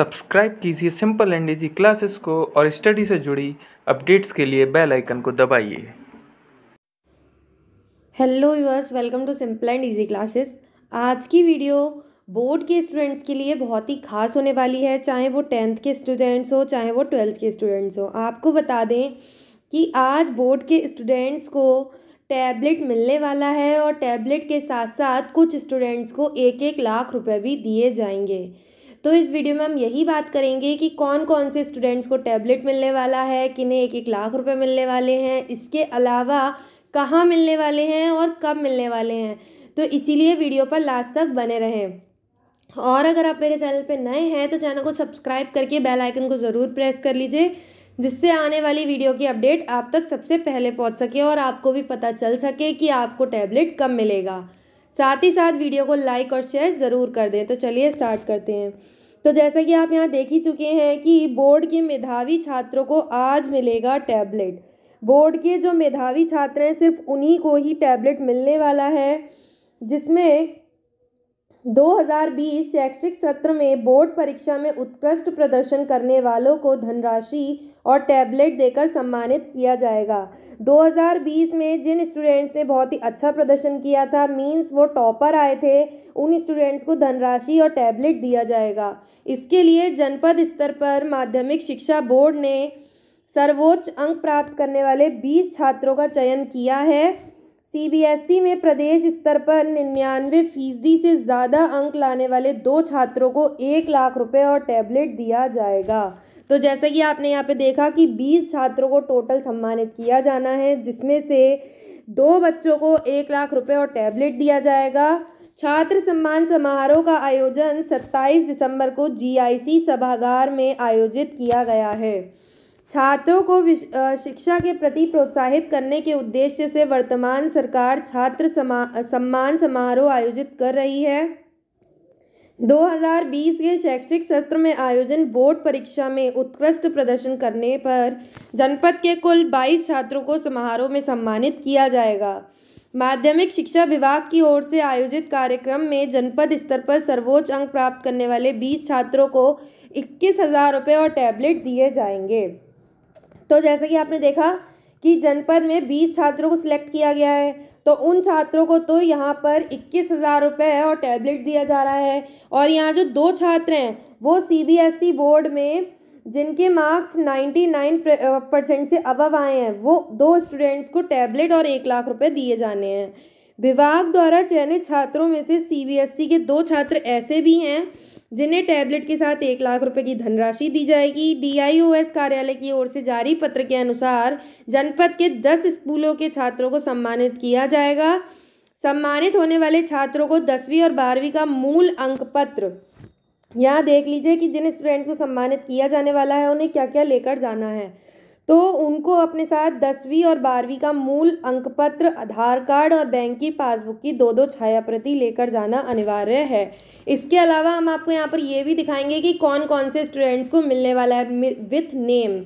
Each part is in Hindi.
सब्सक्राइब कीजिए सिंपल एंड इजी क्लासेस को और स्टडी से जुड़ी अपडेट्स के लिए बेल आइकन को दबाइए hello yours welcome to simple and easy classes आज की वीडियो बोर्ड के स्टूडेंट्स के लिए बहुत ही खास होने वाली है चाहे वो टेंथ के स्टूडेंट्स हो चाहे वो ट्वेल्थ के स्टूडेंट्स हो आपको बता दें कि आज बोर्ड के स्टूडेंट्स को टैबलेट मिलने वाला है और टैबलेट के साथ साथ कुछ स्टूडेंट्स को एक एक लाख रुपए भी दिए जाएंगे तो इस वीडियो में हम यही बात करेंगे कि कौन कौन से स्टूडेंट्स को टैबलेट मिलने वाला है किन्हें एक एक लाख रुपए मिलने वाले हैं इसके अलावा कहाँ मिलने वाले हैं और कब मिलने वाले हैं तो इसीलिए वीडियो पर लास्ट तक बने रहें और अगर आप मेरे चैनल पर नए हैं तो चैनल को सब्सक्राइब करके बेल आइकन को ज़रूर प्रेस कर लीजिए जिससे आने वाली वीडियो की अपडेट आप तक सबसे पहले पहुंच सके और आपको भी पता चल सके कि आपको टैबलेट कब मिलेगा साथ ही साथ वीडियो को लाइक और शेयर ज़रूर कर दें तो चलिए स्टार्ट करते हैं तो जैसा कि आप यहाँ देख ही चुके हैं कि बोर्ड के मेधावी छात्रों को आज मिलेगा टैबलेट बोर्ड के जो मेधावी छात्र हैं सिर्फ उन्हीं को ही टैबलेट मिलने वाला है जिसमें 2020 शैक्षिक सत्र में बोर्ड परीक्षा में उत्कृष्ट प्रदर्शन करने वालों को धनराशि और टैबलेट देकर सम्मानित किया जाएगा 2020 में जिन स्टूडेंट्स ने बहुत ही अच्छा प्रदर्शन किया था मींस वो टॉपर आए थे उन स्टूडेंट्स को धनराशि और टैबलेट दिया जाएगा इसके लिए जनपद स्तर पर माध्यमिक शिक्षा बोर्ड ने सर्वोच्च अंक प्राप्त करने वाले 20 छात्रों का चयन किया है सीबीएसई e में प्रदेश स्तर पर निन्यानवे फीसदी से ज़्यादा अंक लाने वाले दो छात्रों को एक लाख रुपए और टैबलेट दिया जाएगा तो जैसे कि आपने यहाँ पे देखा कि बीस छात्रों को टोटल सम्मानित किया जाना है जिसमें से दो बच्चों को एक लाख रुपए और टैबलेट दिया जाएगा छात्र सम्मान समारोह का आयोजन सत्ताईस दिसंबर को जी सभागार में आयोजित किया गया है छात्रों को शिक्षा के प्रति प्रोत्साहित करने के उद्देश्य से वर्तमान सरकार छात्र समा सम्मान समारोह आयोजित कर रही है 2020 के शैक्षिक सत्र में आयोजन बोर्ड परीक्षा में उत्कृष्ट प्रदर्शन करने पर जनपद के कुल 22 छात्रों को समारोह में सम्मानित किया जाएगा माध्यमिक शिक्षा विभाग की ओर से आयोजित कार्यक्रम में जनपद स्तर पर सर्वोच्च अंक प्राप्त करने वाले 20 छात्रों को इक्कीस हज़ार रुपये और टैबलेट दिए जाएंगे तो जैसे कि आपने देखा कि जनपद में बीस छात्रों को सिलेक्ट किया गया है तो उन छात्रों को तो यहाँ पर इक्कीस हज़ार रुपये और टैबलेट दिया जा रहा है और यहाँ जो दो छात्र हैं वो सीबीएसई बोर्ड e में जिनके मार्क्स 99 परसेंट से अबव आए हैं वो दो स्टूडेंट्स को टैबलेट और एक लाख रुपए दिए जाने हैं विभाग द्वारा चयनित छात्रों में से सी e के दो छात्र ऐसे भी हैं जिन्हें टैबलेट के साथ एक लाख रुपए की धनराशि दी जाएगी डीआईओएस कार्यालय की ओर से जारी पत्र के अनुसार जनपद के दस स्कूलों के छात्रों को सम्मानित किया जाएगा सम्मानित होने वाले छात्रों को दसवीं और बारहवीं का मूल अंक पत्र यहाँ देख लीजिए कि जिन स्टूडेंट्स को सम्मानित किया जाने वाला है उन्हें क्या क्या लेकर जाना है तो उनको अपने साथ दसवीं और बारहवीं का मूल अंकपत्र आधार कार्ड और बैंक की पासबुक की दो दो छाया प्रति लेकर जाना अनिवार्य है इसके अलावा हम आपको यहाँ पर ये भी दिखाएंगे कि कौन कौन से स्टूडेंट्स को मिलने वाला है विथ नेम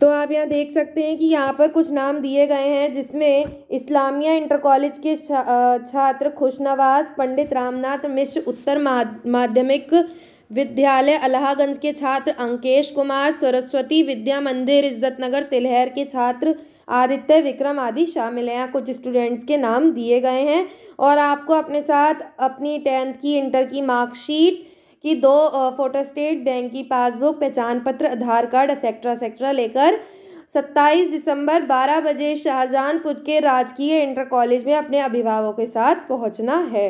तो आप यहाँ देख सकते हैं कि यहाँ पर कुछ नाम दिए गए हैं जिसमें इस्लामिया इंटर कॉलेज के छात्र खुशनवाज पंडित रामनाथ मिश्र उत्तर माध्यमिक विद्यालय अलाहागंज के छात्र अंकेश कुमार सरस्वती विद्या मंदिर इज्जतनगर तिलहर के छात्र आदित्य विक्रम आदि शामिल हैं कुछ स्टूडेंट्स के नाम दिए गए हैं और आपको अपने साथ अपनी टेंथ की इंटर की मार्कशीट की दो फोटोस्टेट बैंक की पासबुक पहचान पत्र आधार कार्ड एक्सेट्रा एक्सेट्रा लेकर सत्ताईस दिसंबर बारह बजे शाहजहानपुर के राजकीय इंटर कॉलेज में अपने अभिभावकों के साथ पहुंचना है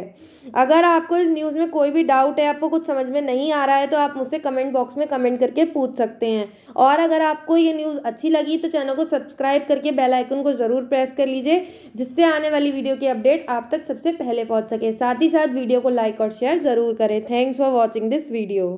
अगर आपको इस न्यूज़ में कोई भी डाउट है आपको कुछ समझ में नहीं आ रहा है तो आप मुझसे कमेंट बॉक्स में कमेंट करके पूछ सकते हैं और अगर आपको ये न्यूज़ अच्छी लगी तो चैनल को सब्सक्राइब करके बेल आइकन को ज़रूर प्रेस कर लीजिए जिससे आने वाली वीडियो की अपडेट आप तक सबसे पहले पहुँच सके साथ ही साथ वीडियो को लाइक और शेयर ज़रूर करें thanks for watching this video